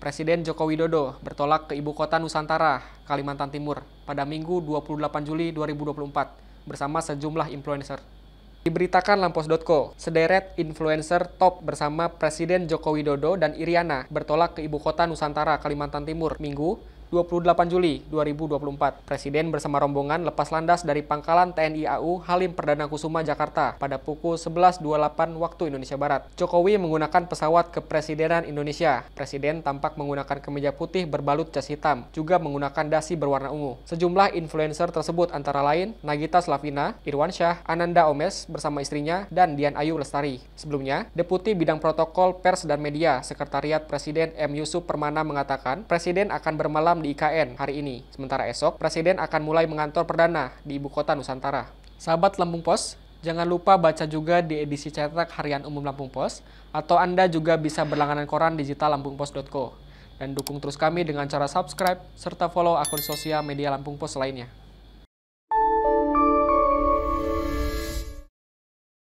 Presiden Joko Widodo bertolak ke ibu kota Nusantara, Kalimantan Timur pada Minggu 28 Juli 2024 bersama sejumlah influencer. Diberitakan Lampos.co, sederet influencer top bersama Presiden Joko Widodo dan Iriana bertolak ke ibu kota Nusantara, Kalimantan Timur, Minggu 28 Juli 2024, Presiden bersama rombongan lepas landas dari pangkalan TNI AU Halim Perdana Kusuma, Jakarta pada pukul 11.28 waktu Indonesia Barat. Jokowi menggunakan pesawat kepresidenan Indonesia. Presiden tampak menggunakan kemeja putih berbalut jas hitam, juga menggunakan dasi berwarna ungu. Sejumlah influencer tersebut antara lain Nagita Slavina, Irwan Syah, Ananda Omes bersama istrinya, dan Dian Ayu Lestari. Sebelumnya, Deputi Bidang Protokol Pers dan Media, Sekretariat Presiden M. Yusuf Permana mengatakan, Presiden akan bermalam di IKN hari ini. Sementara esok, Presiden akan mulai mengantor perdana di Ibu Kota Nusantara. Sahabat Lampung Pos, jangan lupa baca juga di edisi cetak harian umum Lampung Pos, atau Anda juga bisa berlangganan koran digital lampungpos.co. Dan dukung terus kami dengan cara subscribe, serta follow akun sosial media Lampung Pos lainnya.